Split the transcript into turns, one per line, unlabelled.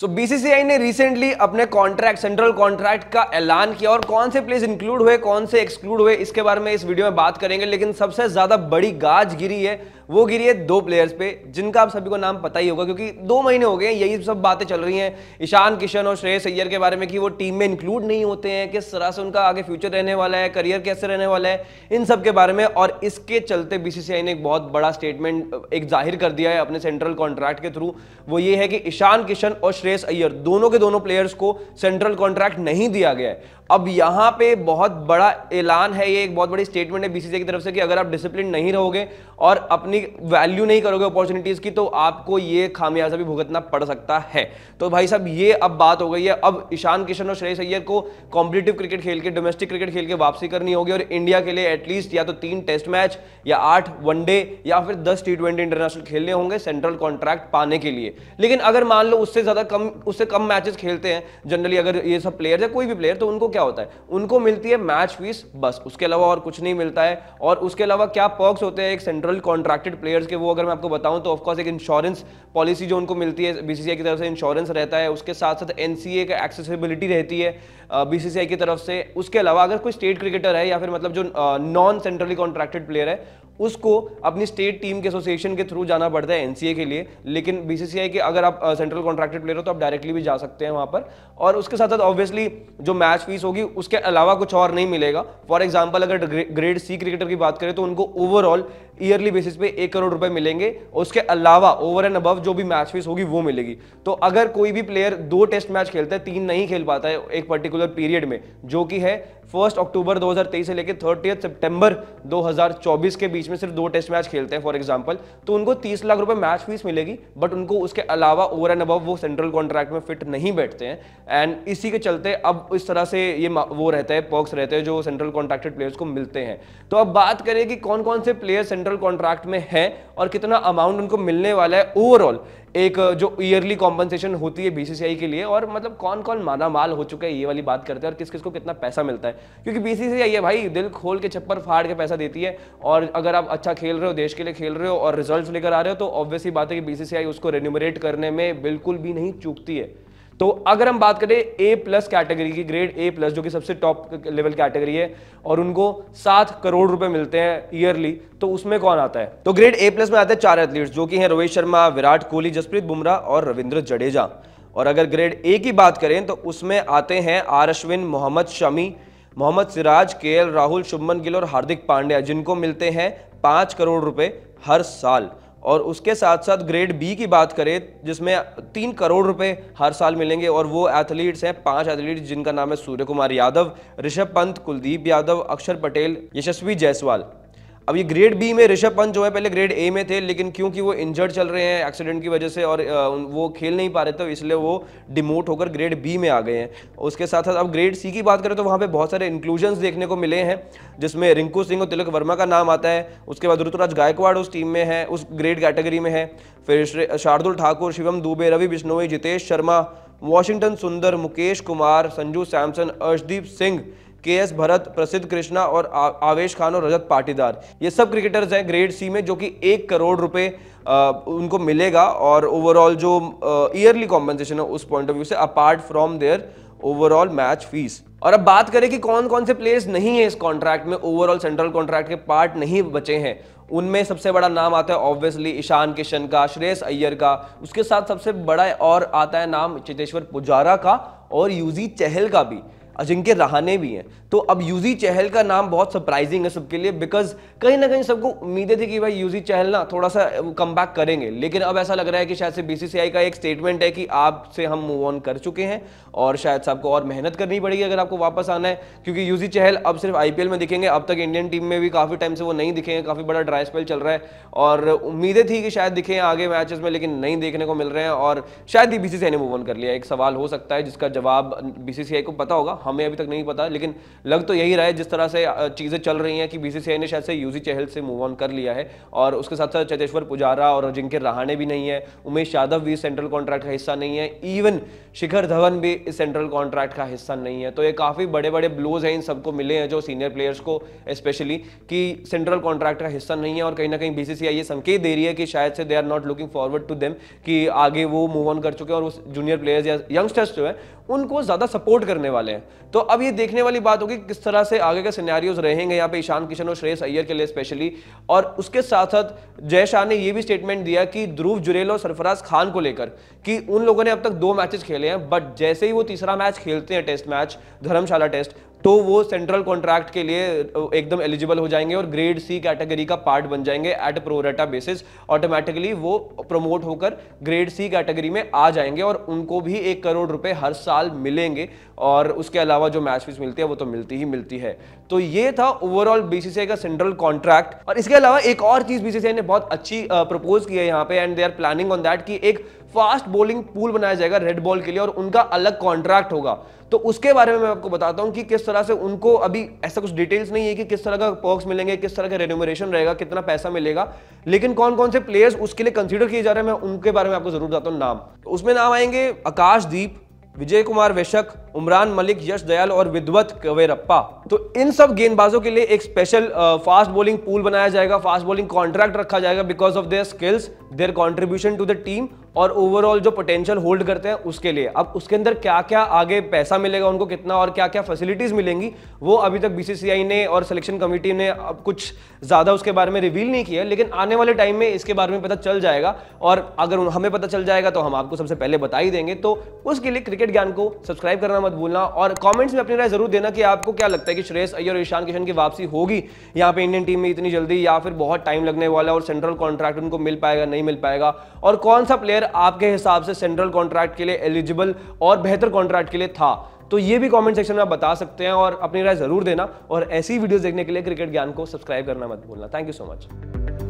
सो BCCI ने recently अपने contract central contract का ऐलान किया और कौन से प्लेस इंक्लूड हुए कौन से एक्सक्लूड हुए इसके बारे में इस वीडियो में बात करेंगे लेकिन सबसे ज्यादा बड़ी गाज गिरी है वो गिरी है दो प्लेयर्स पे जिनका आप सभी को नाम पता ही होगा क्योंकि दो महीने हो गए हैं यही सब बातें चल रही हैं ईशान किशन और श्रेयस अय्यर के बारे में कि वो टीम में इंक्लूड नहीं होते हैं किस तरह से उनका आगे फ्यूचर रहने वाला है करियर कैसे रहने वाला है इन सब के बारे में और इसके चलते बीसीसीआई ने एक बहुत बड़ा स्टेटमेंट एक जाहिर कर दिया है अपने सेंट्रल कॉन्ट्रैक्ट के थ्रू वो ये है कि ईशान किशन और श्रेयस अय्यर दोनों के दोनों प्लेयर्स को सेंट्रल कॉन्ट्रैक्ट नहीं दिया गया है अब यहां पे बहुत बड़ा ऐलान है ये एक बहुत बड़ी स्टेटमेंट है बीसीसीआई की तरफ से कि अगर आप डिसिप्लिन नहीं रहोगे और अपनी वैल्यू नहीं करोगे अपॉर्चुनिटीज़ की तो आपको ये खामियाजा भी भुगतना पड़ सकता है तो भाई साहब ये अब बात हो गई है अब ईशान किशन और श्रेयस अय्यर को कॉम्पिटेटिव क्रिकेट खेल के डोमेस्टिक क्रिकेट खेल के वापसी करनी होगी और इंडिया के लिए एटलीस्ट या तो तीन टेस्ट मैच या आठ वनडे या फिर दस टी इंटरनेशनल खेलने होंगे सेंट्रल कॉन्ट्रैक्ट पाने के लिए लेकिन अगर मान लो उससे ज़्यादा कम उससे कम मैचेस खेलते हैं जनरली अगर ये सब प्लेयर है कोई भी प्लेयर तो उनको क्या होता है उनको मिलती है मैच फीस बस उसके अलावा और कुछ नहीं मिलता है और उसके अलावा क्या पर्क्स होते हैं एक सेंट्रल कॉन्ट्रैक्टेड प्लेयर्स के वो अगर मैं आपको बताऊं तो ऑफकोर्स एक इंश्योरेंस पॉलिसी जो उनको मिलती है बीसीसीआई की तरफ से इंश्योरेंस रहता है उसके साथ साथ एन का एक्सेसिबिलिटी रहती है बीसीसीआई की तरफ से उसके अलावा अगर कोई स्टेट क्रिकेटर है या फिर मतलब जो नॉन सेंट्रली कॉन्ट्रैक्टेड प्लेयर है उसको अपनी स्टेट टीम के एसोसिएशन के थ्रू जाना पड़ता है एनसीए के लिए लेकिन बीसीसीआई के अगर आप सेंट्रल कॉन्ट्रैक्टेड प्लेयर हो तो आप डायरेक्टली भी जा सकते हैं वहाँ पर और उसके साथ साथ ऑब्वियसली जो मैच फीस होगी उसके अलावा कुछ और नहीं मिलेगा फॉर एग्जाम्पल अगर ग्रेड सी क्रिकेटर की बात करें तो उनको ओवरऑल ईयरली बेसिस पे एक करोड़ रुपए मिलेंगे उसके अलावा ओवर एंड अबव जो भी मैच फीस होगी वो मिलेगी तो अगर कोई भी प्लेयर दो टेस्ट मैच खेलता है तीन नहीं खेल पाता है एक पर्टिकुलर पीरियड में जो कि है फर्स्ट अक्टूबर 2023 से लेकर थर्टी सितंबर 2024 के बीच बीच में सिर्फ दो टेस्ट मैच खेलते हैं फॉर एग्जाम्पल तो उनको तीस लाख रुपए मैच फीस मिलेगी बट उनको उसके अलावा ओवर एंड अबव वो सेंट्रल कॉन्ट्रैक्ट में फिट नहीं बैठते हैं एंड इसी के चलते अब इस तरह से ये वो रहता है पॉक्स रहते हैं जो सेंट्रल कॉन्ट्रैक्टेड प्लेयर्स को मिलते हैं तो अब बात करें कि कौन कौन से प्लेयर सेंट्रल कॉन्ट्रैक्ट में है और कितना अमाउंट उनको मिलने वाला है ओवरऑल एक जो ईयरली कॉम्पनसेशन होती है बीसीसीआई के लिए और मतलब कौन कौन माना माल हो चुका है ये वाली बात करते हैं और किस किस को कितना पैसा मिलता है क्योंकि बीसीसीआई है भाई दिल खोल के छप्पर फाड़ के पैसा देती है और अगर आप अच्छा खेल रहे हो देश के लिए खेल रहे हो और रिजल्ट लेकर आ रहे हो तो ऑब्वियसली बात है कि बीसीसीआई उसको रेन्यूमरेट करने में बिल्कुल भी नहीं चूकती है तो अगर हम बात करें ए प्लस कैटेगरी की ग्रेड ए प्लस जो कि सबसे टॉप लेवल कैटेगरी है और उनको सात करोड़ रुपए मिलते हैं ईयरली तो उसमें कौन आता है तो ग्रेड ए प्लस में आते हैं चार एथलीट्स जो कि हैं रोहित शर्मा विराट कोहली जसप्रीत बुमराह और रविंद्र जडेजा और अगर ग्रेड ए की बात करें तो उसमें आते हैं आर अश्विन मोहम्मद शमी मोहम्मद सिराज के राहुल शुभमन गिल और हार्दिक पांड्या जिनको मिलते हैं पांच करोड़ रुपए हर साल और उसके साथ साथ ग्रेड बी की बात करें जिसमें तीन करोड़ रुपए हर साल मिलेंगे और वो एथलीट्स हैं पांच एथलीट जिनका नाम है सूर्य कुमार यादव ऋषभ पंत कुलदीप यादव अक्षर पटेल यशस्वी जायसवाल अब ये ग्रेड बी में ऋषभ पंत जो है पहले ग्रेड ए में थे लेकिन क्योंकि वो इंजर्ड चल रहे हैं एक्सीडेंट की वजह से और वो खेल नहीं पा रहे थे तो इसलिए वो डिमोट होकर ग्रेड बी में आ गए हैं उसके साथ साथ अब ग्रेड सी की बात करें तो वहाँ पे बहुत सारे इंक्लूजन देखने को मिले हैं जिसमें रिंकू सिंह और तिलक वर्मा का नाम आता है उसके बाद ऋतुराज गायकवाड़ उस टीम में है उस ग्रेड कैटेगरी में है फिर शार्दुल ठाकुर शिवम दुबे रवि बिश्नोई जितेश शर्मा वॉशिंगटन सुंदर मुकेश कुमार संजू सैमसन अर्शदीप सिंह के एस भरत प्रसिद्ध कृष्णा और आवेश खान और रजत पाटीदार ये सब क्रिकेटर्स हैं ग्रेड सी में जो कि एक करोड़ रुपए उनको मिलेगा और ओवरऑल जो ईयरली कॉम्पनसेशन है उस पॉइंट ऑफ व्यू से apart from their overall match fees और अब बात करें कि कौन कौन से प्लेयर्स नहीं है इस कॉन्ट्रैक्ट में ओवरऑल सेंट्रल कॉन्ट्रैक्ट के पार्ट नहीं बचे हैं उनमें सबसे बड़ा नाम आता है ऑब्वियसली ईशान किशन का श्रेयस अय्यर का उसके साथ सबसे बड़ा और आता है नाम चेतेश्वर पुजारा का और यूजी चहल का भी और जिनके रहाने भी हैं तो अब यूजी चहल का नाम बहुत सरप्राइजिंग है सबके लिए बिकॉज कहीं ना कहीं सबको उम्मीदें थी कि भाई यूजी चहल ना थोड़ा सा कम बैक करेंगे लेकिन अब ऐसा लग रहा है कि शायद से बीसीसीआई का एक स्टेटमेंट है कि आपसे हम मूव ऑन कर चुके हैं और शायद से आपको और मेहनत करनी पड़ेगी अगर आपको वापस आना है क्योंकि यूजी चहल अब सिर्फ आईपीएल में दिखेंगे अब तक इंडियन टीम में भी काफ़ी टाइम से वो नहीं दिखे हैं काफ़ी बड़ा ड्राई स्पेल चल रहा है और उम्मीदें थी कि शायद दिखे आगे मैचेस में लेकिन नहीं देखने को मिल रहे हैं और शायद ही बीसीसीआई ने मूव ऑन कर लिया एक सवाल हो सकता है जिसका जवाब बीसीसीआई को पता होगा हमें अभी तक नहीं पता लेकिन लग तो यही रहा है जिस तरह से चीज़ें चल रही हैं कि बी ने शायद से यूजी चहल से मूव ऑन कर लिया है और उसके साथ साथ चतेश्वर पुजारा और अजिंक्य रहाणे भी नहीं है उमेश यादव भी सेंट्रल कॉन्ट्रैक्ट का हिस्सा नहीं है इवन शिखर धवन भी इस सेंट्रल कॉन्ट्रैक्ट का हिस्सा नहीं है तो ये काफ़ी बड़े बड़े ब्लूज हैं इन सबको मिले हैं जो सीनियर प्लेयर्स को स्पेशली कि सेंट्रल कॉन्ट्रैक्ट का हिस्सा नहीं है और कहीं ना कहीं बीसीसीआई ये संकेत दे रही है कि शायद से they are not looking forward to them कि आगे वो मूव ऑन कर चुके हैं और उस जूनियर प्लेयर्स या यंगस्टर्स जो है उनको ज़्यादा सपोर्ट करने वाले हैं तो अब ये देखने वाली बात होगी किस तरह से आगे के सिनेरियोज रहेंगे यहाँ पे ईशान किशन और श्रेयस अय्यर के लिए स्पेशली और उसके साथ साथ जय शाह ने ये भी स्टेटमेंट दिया कि ध्रुव जुरेल और सरफराज खान को लेकर कि उन लोगों ने अब तक दो मैचेस खेले हैं बट जैसे ही वो तीसरा मैच खेलते हैं टेस्ट मैच धर्मशाला टेस्ट तो वो सेंट्रल कॉन्ट्रैक्ट के लिए एकदम एलिजिबल हो जाएंगे और ग्रेड सी कैटेगरी का पार्ट बन जाएंगे एट प्रोरेटा बेसिस ऑटोमेटिकली वो प्रमोट होकर ग्रेड सी कैटेगरी में आ जाएंगे और उनको भी एक करोड़ रुपए हर साल मिलेंगे और उसके अलावा जो मैच फीस मिलती है वो तो मिलती ही मिलती है तो ये था ओवरऑल बीसीसीआई का सेंट्रल कॉन्ट्रैक्ट और इसके अलावा एक और चीज बीसीसीआई ने बहुत अच्छी प्रपोज की है यहाँ पे and they are planning on that कि एक फास्ट बॉलिंग पूल बनाया जाएगा रेड बॉल के लिए और उनका अलग कॉन्ट्रैक्ट होगा तो उसके बारे में मैं आपको बताता हूँ कि किस तरह से उनको अभी ऐसा कुछ डिटेल्स नहीं है कि किस तरह का पर्क्स मिलेंगे किस तरह का रेन्यूमरेशन रहेगा कितना पैसा मिलेगा लेकिन कौन कौन से प्लेयर्स उसके लिए कंसिडर किए जा रहे हैं मैं उनके बारे में आपको जरूर बताता हूँ नाम तो उसमें नाम आएंगे आकाशदीप विजय कुमार वेशक उमरान मलिक यश दयाल और विद्वत कवेरप्पा तो इन सब गेंदबाजों के लिए एक स्पेशल फास्ट बॉलिंग पूल बनाया जाएगा फास्ट बॉलिंग कॉन्ट्रैक्ट रखा जाएगा because of their skills their contribution to the team और ओवरऑल जो पोटेंशियल होल्ड करते हैं उसके लिए अब उसके अंदर क्या क्या आगे पैसा मिलेगा उनको कितना और क्या क्या फैसिलिटीज मिलेंगी वो अभी तक बीसीसीआई ने और सिलेक्शन कमेटी ने अब कुछ ज़्यादा उसके बारे में रिवील नहीं किया लेकिन आने वाले टाइम में इसके बारे में पता चल जाएगा और अगर हमें पता चल जाएगा तो हम आपको सबसे पहले बता ही देंगे तो उसके लिए क्रिकेट ज्ञान को सब्सक्राइब करना मत भूलना और कमेंट्स में अपनी राय जरूर देना कि आपको क्या लगता है कि श्रेयस अय्यर और ईशान किशन की वापसी होगी यहाँ पे इंडियन टीम में इतनी जल्दी या फिर बहुत टाइम लगने वाला है और सेंट्रल कॉन्ट्रैक्ट उनको मिल पाएगा नहीं मिल पाएगा और कौन सा प्लेयर आपके हिसाब से सेंट्रल कॉन्ट्रैक्ट के लिए एलिजिबल और बेहतर कॉन्ट्रैक्ट के लिए था तो ये भी कॉमेंट सेक्शन में आप बता सकते हैं और अपनी राय जरूर देना और ऐसी वीडियो देखने के लिए क्रिकेट ज्ञान को सब्सक्राइब करना मत भूलना थैंक यू सो मच